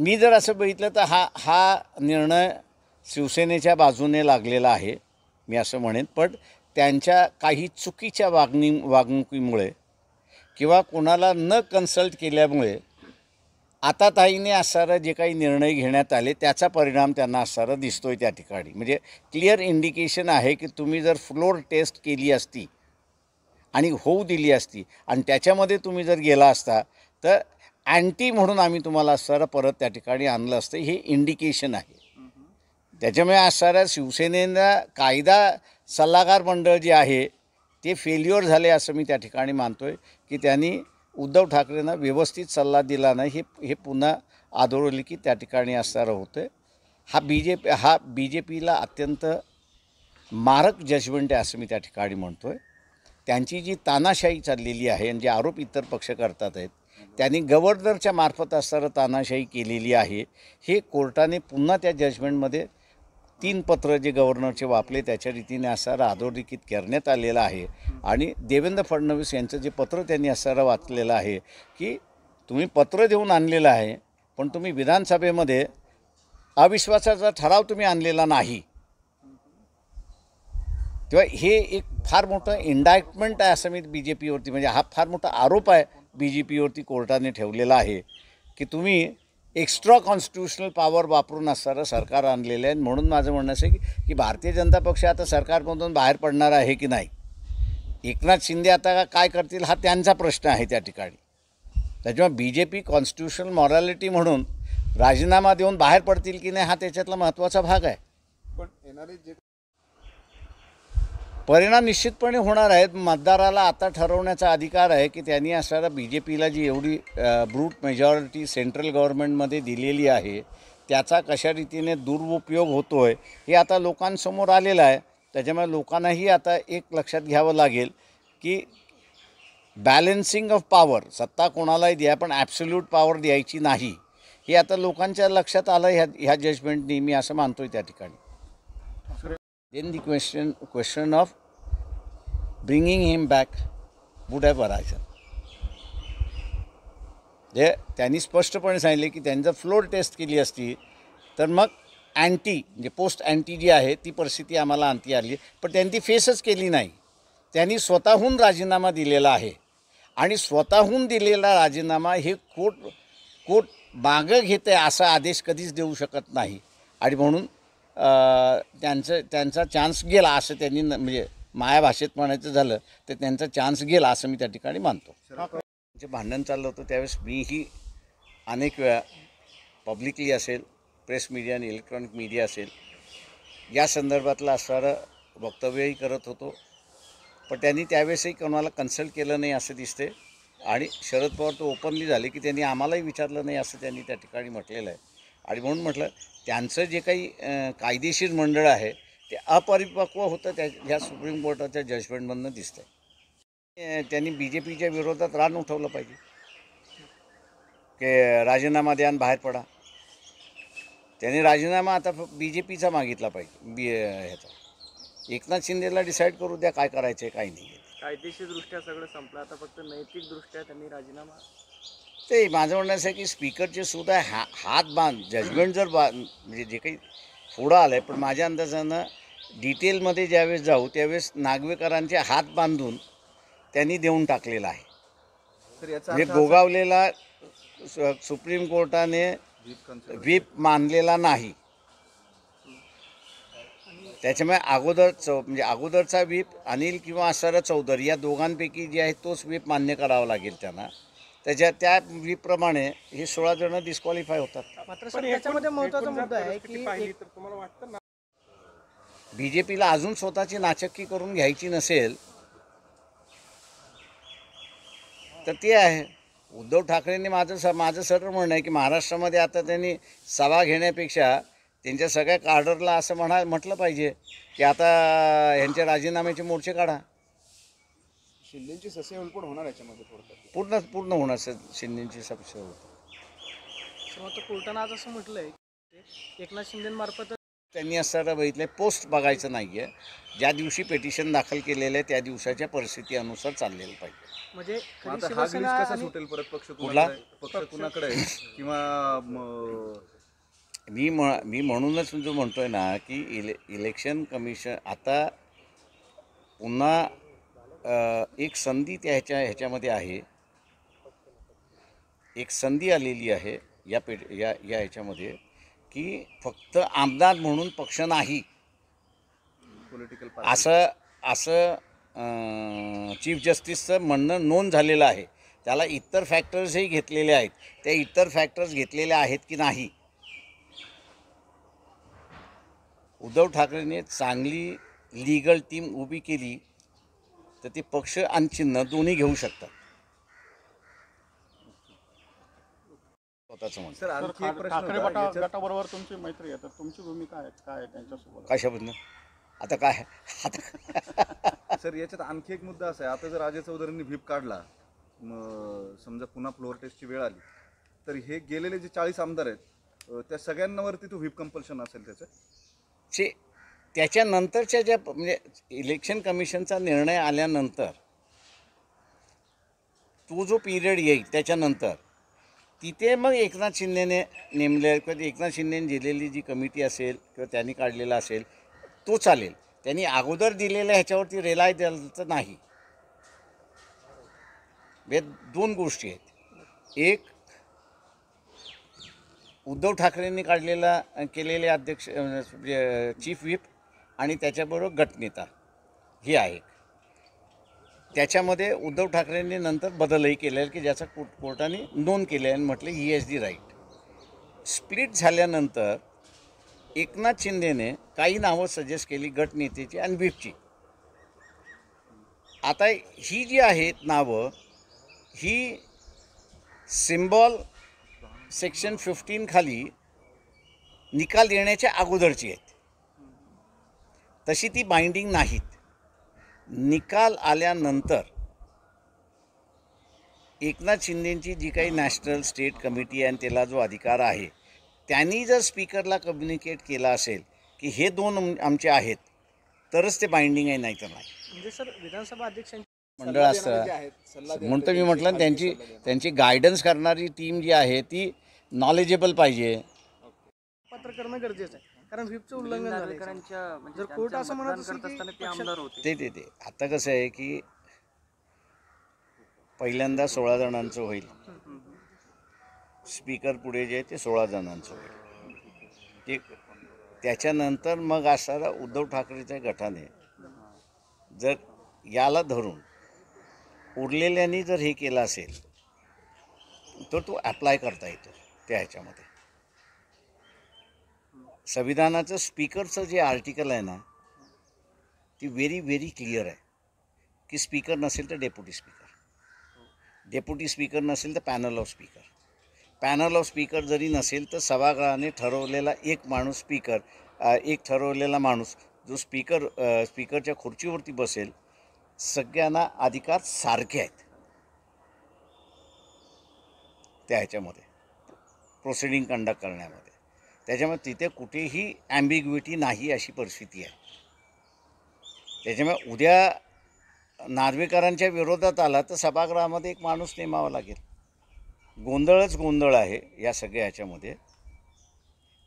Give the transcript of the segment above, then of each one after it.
मी जर असं बघितलं तर हा हा निर्णय शिवसेनेच्या बाजूने लागलेला आहे मी असं म्हणेन पण त्यांच्या काही चुकीच्या वागणी वागणुकीमुळे किंवा कोणाला न कन्सल्ट केल्यामुळे आता ताईने असणारं जे काही निर्णय घेण्यात आले त्याचा परिणाम त्यांना असणारा दिसतोय त्या ठिकाणी म्हणजे क्लिअर इंडिकेशन आहे की तुम्ही जर फ्लोर टेस्ट केली असती आणि होऊ दिली असती आणि त्याच्यामध्ये तुम्ही जर गेला असता तर अँटी म्हणून आम्ही तुम्हाला सर परत त्या ठिकाणी आणलं असतं हे इंडिकेशन आहे त्याच्यामुळे असणाऱ्या शिवसेनेनं कायदा सल्लागार मंडळ जे आहे ते फेल्युअर झाले असं मी त्या ठिकाणी मानतो आहे की त्यांनी उद्धव ठाकरेंना व्यवस्थित सल्ला दिला नाही हे हे पुन्हा आदळवले की त्या ठिकाणी असणारं होतं हा बी जे पी हा बी जे पीला अत्यंत मारक जजमेंट आहे असं मी त्या ठिकाणी म्हणतो आहे त्यांची जी तानाशाही चाललेली आहे आणि जे आरोप इतर पक्ष करतात आहेत त्यांनी गव्हर्नरच्या मार्फत असताना तानाशाही केलेली आहे हे कोर्टाने पुन्हा त्या जजमेंटमध्ये तीन पत्र जे गव्हर्नरचे वापले त्याच्या रीतीने असणारा अधोरेखित करण्यात आलेलं आहे आणि देवेंद्र फडणवीस यांचं जे पत्र त्यांनी असणारा वाचलेलं आहे की तुम्ही पत्र देऊन आणलेलं आहे पण तुम्ही विधानसभेमध्ये अविश्वासाचा ठराव तुम्ही आणलेला नाही तेव्हा हे एक फार मोठं इंडायटमेंट आहे असं मी बी जे पीवरती म्हणजे हा फार मोठा आरोप आहे बी जे पीवरती कोर्टाने ठेवलेला आहे की तुम्ही एक्स्ट्रा कॉन्स्टिट्युशनल पॉवर वापरून असणारं सरकार आणलेलं आहे म्हणून माझं म्हणणं असं की की भारतीय जनता पक्ष आता सरकारमधून बाहेर पडणार आहे की नाही एकनाथ शिंदे आता काय करतील हा त्यांचा प्रश्न आहे त्या ठिकाणी त्याच्यामुळे B J P constitutional morality म्हणून राजीनामा देऊन बाहेर पडतील की नाही हा त्याच्यातला महत्त्वाचा भाग आहे पण येणारे जे परिणाम निश्चितपणे होणार आहेत मतदाराला आता ठरवण्याचा अधिकार आहे की त्यांनी असणाऱ्या बी जे पीला जी एवढी ब्रूट मेजॉरिटी सेंट्रल गव्हर्नमेंटमध्ये दिलेली आहे त्याचा कशा रीतीने दुरुपयोग होतो आहे हे आता लोकांसमोर आलेलं आहे त्याच्यामुळे लोकांनाही आता एक लक्षात घ्यावं लागेल की बॅलेन्सिंग ऑफ पॉवर सत्ता कोणालाही द्या पण ॲब्सल्यूट पॉवर द्यायची नाही हे आता लोकांच्या लक्षात आलं ह्या ह्या जजमेंटनी मी असं मानतोय त्या ठिकाणी then the question question of bringing him back would have arisen. जे त्यांनी स्पष्टपणे सांगितले की त्यांचा फ्लोर टेस्ट केली असती तर मग अँटी म्हणजे पोस्ट अँटी जी आहे ती परिस्थिती आम्हाला आणती आली पण त्यांनी ती फेसच केली नाही त्यांनी स्वतःहून राजीनामा दिलेला आहे आणि स्वतःहून दिलेला राजीनामा हे कोट कोट मागं घेते असा आदेश कधीच देऊ शकत नाही आणि म्हणून त्यांचं त्यांचा चान्स गेला असं त्यांनी म्हणजे माया भाषेत म्हणायचं झालं तर त्यांचा चान्स गेला असं मी त्या ठिकाणी मानतो जे भांडण चाललं होतं त्यावेळेस मीही अनेक वेळा पब्लिकली असेल प्रेस मीडिया आणि इलेक्ट्रॉनिक मीडिया असेल या संदर्भातलं असणारं वक्तव्यही करत होतो पण त्यांनी त्यावेळेसही कोणाला कन्सल्ट केलं नाही असं दिसते आणि शरद पवार तो ओपनली झाले की त्यांनी आम्हालाही विचारलं नाही असं त्यांनी त्या ठिकाणी म्हटलेलं आहे आणि म्हणून म्हटलं त्यांचं जे काही कायदेशीर मंडळ आहे ते अपरिपक्व होतं त्या ह्या सुप्रीम कोर्टाच्या जजमेंटमधनं दिसतंय त्यांनी बी जे पीच्या विरोधात रान उठवलं पाहिजे की राजीनामा द्या आणि बाहेर पडा त्यांनी राजीनामा आता बी जे पीचा मागितला पाहिजे बी ह्याचा एकनाथ शिंदेला डिसाईड करू द्या काय करायचं आहे काय नाही कायदेशीरदृष्ट्या सगळं संपलं आता फक्त नैतिकदृष्ट्या त्यांनी राजीनामा ते माझं म्हणणं असं आहे की स्पीकरचे सुद्धा हा हात बांध जजमेंट जर बा म्हणजे जे काही पुढं आलं आहे पण माझ्या अंदाजानं डिटेलमध्ये ज्यावेळेस जाऊ त्यावेळेस नागवेकरांचे हात बांधून त्यांनी देऊन टाकलेला आहे म्हणजे गोगावलेला सुप्रीम कोर्टाने व्हीप मानलेला नाही त्याच्यामुळे अगोदर चौ म्हणजे अगोदरचा व्हीप अनिल किंवा आसारा चौधरी या दोघांपैकी जे आहे तोच व्हीप मान्य करावा लागेल त्यांना त्याच्या त्या विप्रमाणे हे सोळा जण डिस्क्वालिफाय होतात बी जे पीला अजून स्वतःची नाचक्की करून घ्यायची नसेल तर ते आहे उद्धव ठाकरेंनी माझं स माझं सरळ म्हणणं आहे की महाराष्ट्रामध्ये आता त्यांनी सभा घेण्यापेक्षा त्यांच्या सगळ्या कार्डरला असं म्हणा म्हटलं पाहिजे की आता ह्यांच्या राजीनाम्याचे मोर्चे काढा शिंदेची ससे पण होणार याच्यामध्ये थोडक्यात पूर्ण पूर्ण होणार सर शिंदेची समस्या होती आता कोर्टानं आज असं म्हटलंय की एकनाथ मार्फत त्यांनी असं बघितलंय पोस्ट बघायचं नाहीये ज्या दिवशी पेटिशन दाखल केलेलं आहे त्या दिवसाच्या परिस्थितीनुसार चाललेलं पाहिजे म्हणजे खरी आता हा परत पक्ष कुठला? कुणाकडे पक्ष कुणाकडे आहे? किंवा म, मी मी म्हणूनच जो म्हणतोय ना की इले इलेक्शन कमिशन आता पुन्हा एक संधी त्याच्या ह्याच्या ह्याच्यामध्ये आहे एक संधी आलेली आहे या पेट या या ह्याच्यामध्ये की फक्त आमदार म्हणून पक्ष नाही पॉलिटिकल असं असं चीफ जस्टिसचं म्हणणं नोंद झालेलं आहे त्याला इतर फॅक्टर्सही घेतलेले आहेत त्या इतर फॅक्टर्स घेतलेले आहेत की नाही उद्धव ठाकरेने चांगली लीगल टीम उभी केली तर ती पक्ष आणि चिन्ह दोन्ही घेऊ शकतात स्वतःचं म्हणजे ठाकरे गटाबरोबर तुमची मैत्री आहे तर तुमची भूमिका आहे काय त्यांच्यासोबत कशाबद्दल आता काय सर याच्यात आणखी एक मुद्दा असा आहे आता जर राजे चौधरींनी भीप काढला समजा पुन्हा फ्लोअर टेस्टची वेळ आली तर हे गेलेले जे चाळीस आमदार आहेत त्या सगळ्यांवरती तो व्हीप कंपल्शन असेल त्याचं त्याच्यानंतरच्या ज्या म्हणजे इलेक्शन कमिशनचा निर्णय आल्यानंतर तो जो पिरियड येईल त्याच्यानंतर तिथे मग एकनाथ शिंदेने नेमले किंवा एकनाथ शिंदेने दिलेली जी कमिटी असेल किंवा त्यांनी काढलेला असेल तो चालेल त्यांनी अगोदर दिलेल्या ह्याच्यावरती रिलाय द्यायचं नाही या दोन गोष्टी आहेत एक उद्धव ठाकरेंनी काढलेला केलेले अध्यक्ष चीफ व्हीप म्हणजे, आणि त्याच्याबरोबर गटनेता ही आहे त्याच्यामध्ये उद्धव ठाकरेंनी नंतर बदलही केले की ज्याचा कोर्ट कोर्टाने नोंद केली आणि म्हटले ही एस डी राईट स्प्लिट झाल्यानंतर एकनाथ शिंदेने काही नावं सजेस्ट केली गटनेतेची आणि व्हीपची आता ही जी आहेत नावं ही सिम्बॉल सेक्शन फिफ्टीन खाली निकाल येण्याच्या अगोदरची आहेत तशी ती बाइंडिंग नाहीत निकाल आल्यानंतर एकनाथ शिंदेंची जी काही नॅशनल स्टेट कमिटी आणि त्याला जो अधिकार आहे त्यांनी जर स्पीकरला कम्युनिकेट केला असेल की हे दोन आमचे आहेत तरच ते बाइंडिंग आहे नाही तर नाही म्हणजे सर विधानसभा अध्यक्षांची मंडळ असतं म्हणून तर मी म्हटलं ना त्यांची त्यांची गायडन्स करणारी टीम जी आहे ती नॉलेजेबल पाहिजे करणं गरजेचं आहे कारण व्हीपचं उल्लंघन झालं म्हणजे जर कोर्ट असं म्हणत असेल ते ते ते ते आता कसं आहे की पहिल्यांदा सोळा जणांचं होईल स्पीकर पुढे जे आहे ते सोळा जणांचं होईल ते त्याच्यानंतर मग असणारा उद्धव ठाकरेच्या गटाने जर याला धरून उरलेल्यांनी जर हे केलं असेल तर तो ॲप्लाय करता येतो त्या ह्याच्यामध्ये संविधानाचं स्पीकरचं जे आर्टिकल आहे ना ती व्हेरी व्हेरी क्लिअर आहे की स्पीकर नसेल तर डेप्युटी स्पीकर डेप्युटी स्पीकर नसेल तर panel of speaker panel of speaker जरी नसेल तर सभागृहाने ठरवलेला एक माणूस स्पीकर एक ठरवलेला माणूस जो स्पीकर स्पीकरच्या खुर्चीवरती बसेल सगळ्यांना अधिकार सारखे आहेत त्या ह्याच्यामध्ये प्रोसिडिंग कंडक्ट करण्यामध्ये त्याच्यामुळे तिथे कुठेही ॲम्बिग्युटी नाही अशी परिस्थिती आहे त्याच्यामुळे उद्या नार्वेकरांच्या विरोधात आला तर सभागृहामध्ये एक माणूस नेमावा लागेल गोंधळच गोंधळ आहे या सगळ्या ह्याच्यामध्ये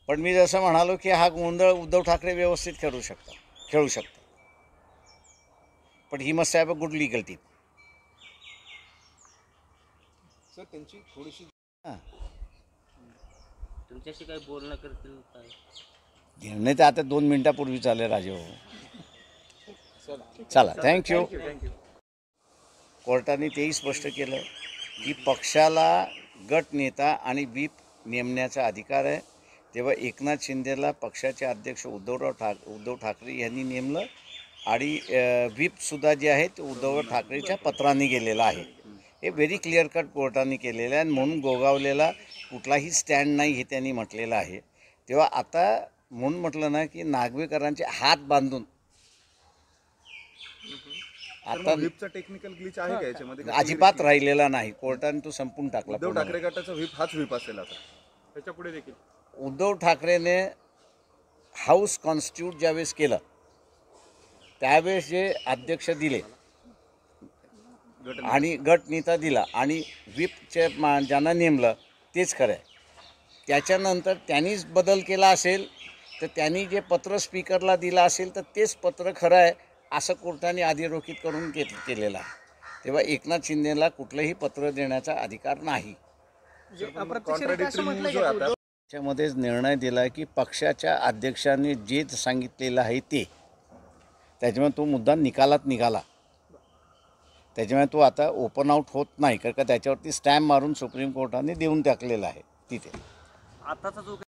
पण मी जसं म्हणालो की हा गोंधळ उद्धव ठाकरे व्यवस्थित खेळू शकता खेळू शकतात पण he must have a good legal team sir त्यांची थोडीशी हां तुमच्याशी काही बोलणं करतील काय तर आता दोन मिनिटापूर्वी राजे हो चला थँक्यू कोर्टाने तेही स्पष्ट केलं की पक्षाला गट नेता आणि बीप नेमण्याचा अधिकार आहे तेव्हा एकनाथ शिंदेला पक्षाचे अध्यक्ष उद्धवराव ठाक उद्धव ठाकरे यांनी नेमलं आणि सुद्धा जे आहे ते उद्धव ठाकरेच्या पत्राने गेलेलं आहे हे व्हेरी क्लिअर कट कोर्टाने केलेलं आहे आणि म्हणून गोगावलेला कुठलाही स्टँड नाही हे त्यांनी म्हटलेलं आहे तेव्हा आता म्हणून म्हटलं ना की नागवेकरांचे हात बांधून आता व्हीपचा टेक्निकल ग्लिच आहे का याच्यामध्ये अजिबात राहिलेला नाही कोर्टाने तो संपून टाकला उद्धव ठाकरे गटाचा व्हीप हाच व्हीप असेल आता त्याच्या पुढे देखील उद्धव ठाकरेने हाऊस कॉन्स्टिट्यूट ज्यावेळेस केलं त्यावेळेस जे अध्यक्ष दिले आणि गट नेता दिला आणि व्हीपच्या ज्यांना नेमलं तेच खरं आहे त्याच्यानंतर त्यांनीच बदल केला असेल तर त्यांनी जे पत्र स्पीकरला दिलं असेल तर तेच पत्र खरं आहे असं कोर्टाने अधिरोखित करून के केलेलं आहे तेव्हा एकनाथ शिंदेला कुठलंही पत्र देण्याचा अधिकार नाही म्हणजे त्याच्यामध्येच निर्णय दिला की पक्षाच्या अध्यक्षांनी जे सांगितलेलं आहे ते त्याच्यामुळे तो मुद्दा निकालात निघाला त्याच्यामुळे तो आता ओपन आऊट होत नाही कारण का त्याच्यावरती स्टॅम्प मारून सुप्रीम कोर्टाने देऊन टाकलेला आहे तिथे आताचा जो